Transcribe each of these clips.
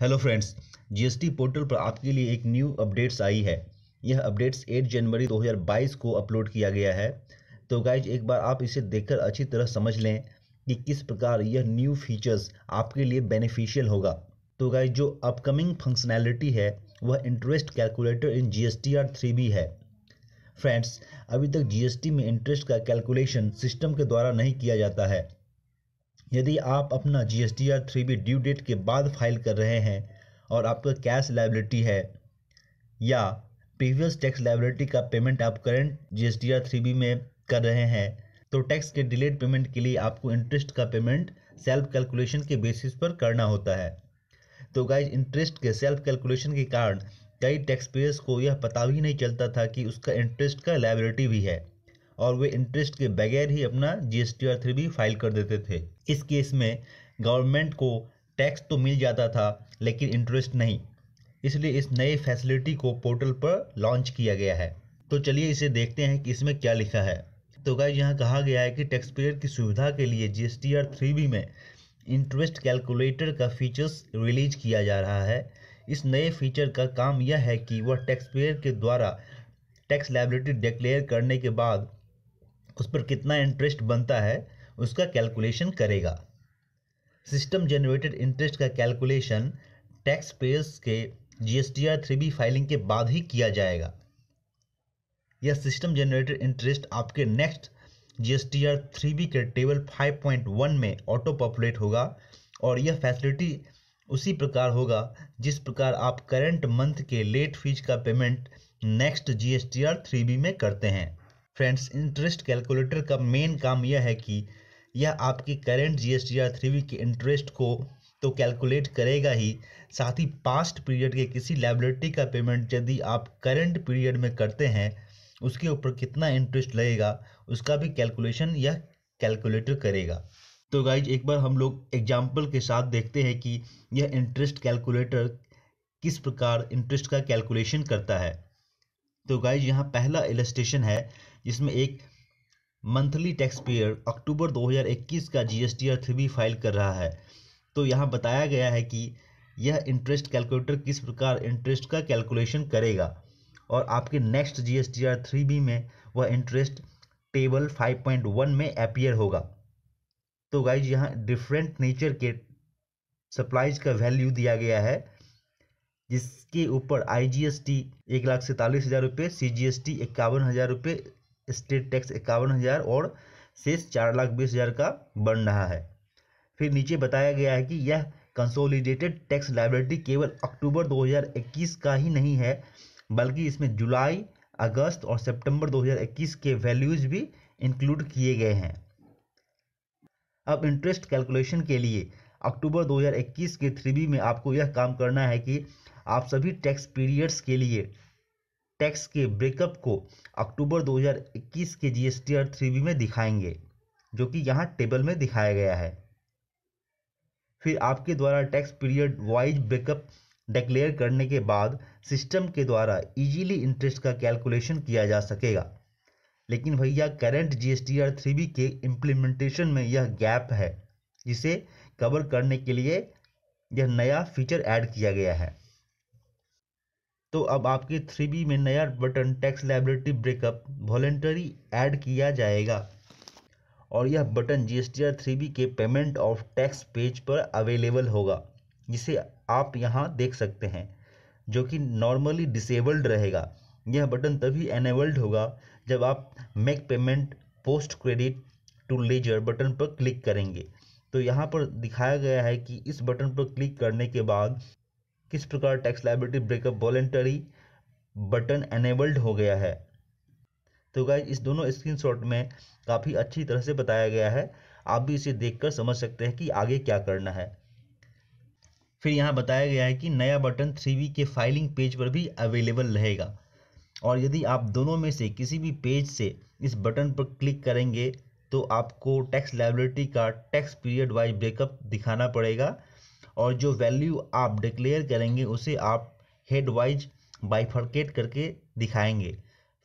hello friends GST portal पर आपके लिए एक न्यू अपडेट्स आई है यह अपडेट्स 8 जनवरी 2022 को अपलोड किया गया है तो गाइज एक बार आप इसे देखकर अच्छी तरह समझ लें कि किस प्रकार यह न्यू फीचर्स आपके लिए बेनिफिशियल होगा तो गाइज जो अपकमिंग फंक्शनैलिटी है वह interest calculator in G S भी है फ्रेंड्स अभी तक जीएसटी में इंटरेस्ट का कैलकुलेशन सिस्टम के द्वारा नहीं किया जाता है यदि आप अपना G S D R three B due date के बाद फाइल कर रहे हैं और आपका कैश लाइबिलिटी है या प्रीवियस टैक्स लाइबिलिटी का पेमेंट आप current G S D R three B में कर रहे हैं तो टैक्स के डिलेड पेमेंट के लिए आपको इंटरेस्ट का पेमेंट सेल्फ कैलकुलेशन के बेसिस पर करना होता है तो गाइज इंटरेस्ट के सेल्फ कैलकुलेशन के कारण कई टैक्स पेयर्स को यह पता भी नहीं चलता था कि उसका इंटरेस्ट का लाइबिलिटी भी है और वे इंटरेस्ट के बगैर ही अपना G S T R three भी फाइल कर देते थे इस केस में गवर्नमेंट को टैक्स तो मिल जाता था लेकिन इंटरेस्ट नहीं इसलिए इस नए फैसिलिटी को पोर्टल पर लॉन्च किया गया है तो चलिए इसे देखते हैं कि इसमें क्या लिखा है तो क्या यहाँ कहा गया है कि टैक्स पेयर की सुविधा के लिए G S T R three B में इंटरेस्ट कैलकुलेटर का फीचर्स रिलीज किया जा रहा है इस नए फीचर का काम यह है कि वह टैक्स पेयर के द्वारा टैक्स लाइबिलिटी डिक्लेयर करने के बाद उस पर कितना इंटरेस्ट बनता है उसका कैलकुलेशन करेगा सिस्टम जनरेटेड इंटरेस्ट का कैलकुलेशन टैक्स पेयर्स के G S T R three B filing के बाद ही किया जाएगा यह सिस्टम जनरेटेड इंटरेस्ट आपके next G S T R three B के टेबल फाइव पॉइंट वन में ऑटो पॉपुलेट होगा और यह फैसिलिटी उसी प्रकार होगा जिस प्रकार आप करंट मंथ के लेट फीस का payment next G S T R three B में करते हैं फ्रेंड्स इंटरेस्ट कैलकुलेटर का मेन काम यह है कि यह आपकी current G S T R three के इंटरेस्ट को तो कैलकुलेट करेगा ही साथ ही पास्ट पीरियड के किसी लाइबिलिटी का पेमेंट यदि आप करंट पीरियड में करते हैं उसके ऊपर कितना इंटरेस्ट लगेगा उसका भी कैलकुलेशन यह कैलकुलेटर करेगा तो गाइज एक बार हम लोग एग्जाम्पल के साथ देखते हैं कि यह इंटरेस्ट कैलकुलेटर किस प्रकार इंटरेस्ट का कैलकुलेशन करता है तो गाइज यहाँ पहला इलस्ट्रेशन है जिसमें एक मंथली टैक्स पेयर अक्टूबर 2021 का जी एस थ्री फाइल कर रहा है तो यहाँ बताया गया है कि यह इंटरेस्ट कैलकुलेटर किस प्रकार इंटरेस्ट का कैलकुलेशन करेगा और आपके next G S three B में वह इंटरेस्ट टेबल 5.1 में अपियर होगा तो गाइज यहाँ डिफरेंट नेचर के सप्लाइज का वैल्यू दिया गया है जिसके ऊपर आई जी एस टी एक लाख सैंतालीस हज़ार रुपये सी जी एस टी इक्यावन हज़ार रुपये स्टेट टैक्स इक्यावन हज़ार और शेष चार लाख बीस हज़ार का बन रहा है फिर नीचे बताया गया है कि यह कंसोलिडेटेड टैक्स लाइब्रेटी केवल अक्टूबर 2021 का ही नहीं है बल्कि इसमें जुलाई अगस्त और सितंबर 2021 के वैल्यूज भी इंक्लूड किए गए हैं अब इंटरेस्ट कैलकुलेशन के लिए अक्टूबर 2021 के थ्री में आपको यह काम करना है कि आप सभी टैक्स पीरियड्स के लिए टैक्स के ब्रेकअप को अक्टूबर 2021 के जीएसटी आर थ्री बी में दिखाएंगे जो कि यहाँ टेबल में दिखाया गया है फिर आपके द्वारा tax period wise breakup declare करने के बाद सिस्टम के द्वारा इजीली इंटरेस्ट का कैलकुलेशन किया जा सकेगा लेकिन भैया current G S T R three B के इम्प्लीमेंटेशन में यह गैप है जिसे कवर करने के लिए यह नया फीचर ऐड किया गया है तो अब आपके थ्री बी में नया button tax liability breakup voluntary add किया जाएगा और यह button G S T R three B के पेमेंट ऑफ टैक्स पेज पर अवेलेबल होगा जिसे आप यहाँ देख सकते हैं जो कि नॉर्मली डिसेबल्ड रहेगा यह बटन तभी एनेबल्ड होगा जब आप make payment post credit to ledger button पर क्लिक करेंगे तो यहाँ पर दिखाया गया है कि इस बटन पर क्लिक करने के बाद किस प्रकार tax liability breakup voluntary button enabled हो गया है तो गाइज इस दोनों स्क्रीनशॉट में काफ़ी अच्छी तरह से बताया गया है आप भी इसे देखकर समझ सकते हैं कि आगे क्या करना है फिर यहाँ बताया गया है कि नया बटन थ्री के फाइलिंग पेज पर भी अवेलेबल रहेगा और यदि आप दोनों में से किसी भी पेज से इस बटन पर क्लिक करेंगे तो आपको टैक्स लाइबिलिटी का टैक्स पीरियड वाइज ब्रेकअप दिखाना पड़ेगा और जो वैल्यू आप डिक्लेयर करेंगे उसे आप हेड वाइज बाइफर्केट करके दिखाएंगे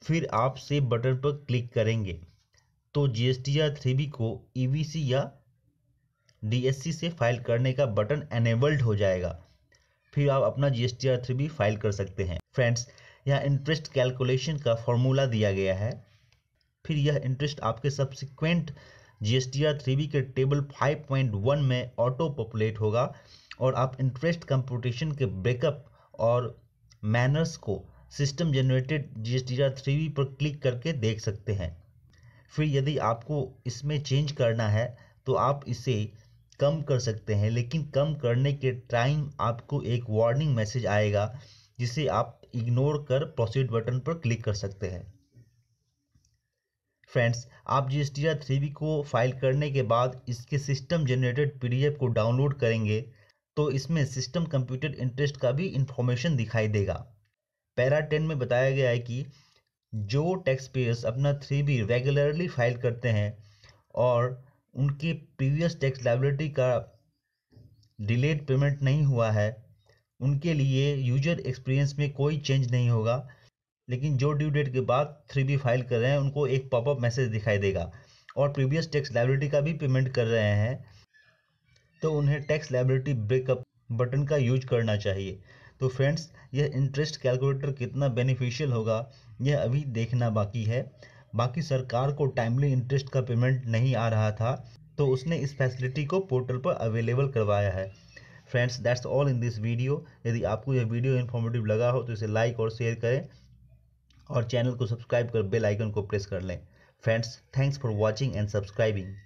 फिर आप सेव बटन पर क्लिक करेंगे तो G S T R three B को ई वी सी या डी एस सी से फाइल करने का बटन एनेबल्ड हो जाएगा फिर आप अपना G S T R three B file कर सकते हैं फ्रेंड्स यह इंटरेस्ट कैलकुलेशन का फॉर्मूला दिया गया है फिर यह इंटरेस्ट आपके subsequent G S T R three B के टेबल फाइव पॉइंट वन में ऑटो पॉपुलेट होगा और आप इंटरेस्ट कंपटीशन के ब्रेकअप और मैनर्स को system generated G S three पर क्लिक करके देख सकते हैं फिर यदि आपको इसमें चेंज करना है तो आप इसे कम कर सकते हैं लेकिन कम करने के टाइम आपको एक वार्निंग मैसेज आएगा जिसे आप इग्नोर कर प्रोसीड बटन पर क्लिक कर सकते हैं फ्रेंड्स आप जी एस थ्री को फाइल करने के बाद इसके सिस्टम जनरेटेड पी को डाउनलोड करेंगे तो इसमें सिस्टम कंप्यूटर इंटरेस्ट का भी इंफॉर्मेशन दिखाई देगा पैरा टेन में बताया गया है कि जो टैक्स पेयर्स अपना थ्री बी रेगुलरली फाइल करते हैं और उनके प्रीवियस टैक्स लाइबिलिटी का डिलेड पेमेंट नहीं हुआ है उनके लिए यूजर एक्सपीरियंस में कोई चेंज नहीं होगा लेकिन जो ड्यू डेट के बाद थ्री बी फाइल कर रहे हैं उनको एक पॉपअप मैसेज दिखाई देगा और प्रीवियस टैक्स लाइबिलिटी का भी पेमेंट कर रहे हैं तो उन्हें टैक्स लाइबिलिटी ब्रेकअप बटन का यूज करना चाहिए तो फ्रेंड्स यह इंटरेस्ट कैलकुलेटर कितना बेनिफिशियल होगा यह अभी देखना बाकी है बाकी सरकार को टाइमली इंटरेस्ट का पेमेंट नहीं आ रहा था तो उसने इस फैसिलिटी को पोर्टल पर अवेलेबल करवाया है friends that's all in this video यदि आपको यह वीडियो इन्फॉर्मेटिव लगा हो तो इसे लाइक और शेयर करें और चैनल को सब्सक्राइब कर बेल आइकन को प्रेस कर लें friends thanks for watching and subscribing